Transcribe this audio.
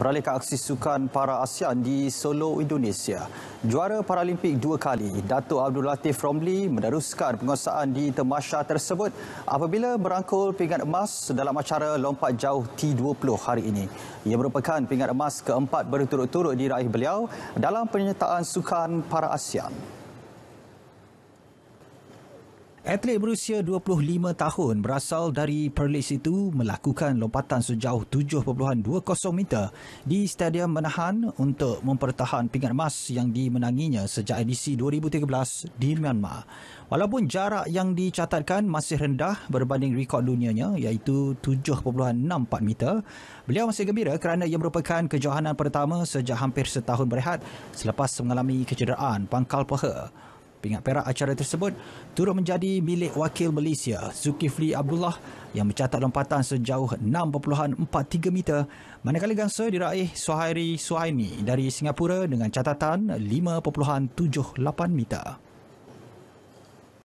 Beralih ke aksi sukan para ASEAN di Solo, Indonesia. Juara Paralimpik dua kali, Dato' Abdul Latif Romli meneruskan penguasaan di temasha tersebut apabila merangkul pingat emas dalam acara lompat jauh T20 hari ini. Ia merupakan pingat emas keempat berturut-turut diraih beliau dalam penyertaan sukan para ASEAN. Atlet berusia 25 tahun berasal dari Perlis itu melakukan lompatan sejauh 7.20 meter di Stadium Menahan untuk mempertahan pingat emas yang dimenanginya sejak edisi 2013 di Myanmar. Walaupun jarak yang dicatatkan masih rendah berbanding rekod dunianya iaitu 7.64 meter, beliau masih gembira kerana ia merupakan kejohanan pertama sejak hampir setahun berehat selepas mengalami kecederaan pangkal paha. Pingat perak acara tersebut turut menjadi milik wakil Malaysia Zulkifli Abdullah yang mencatat lompatan sejauh 6.43 meter manakala gangsa diraih Suhairi Suhaimi dari Singapura dengan catatan 5.78 meter.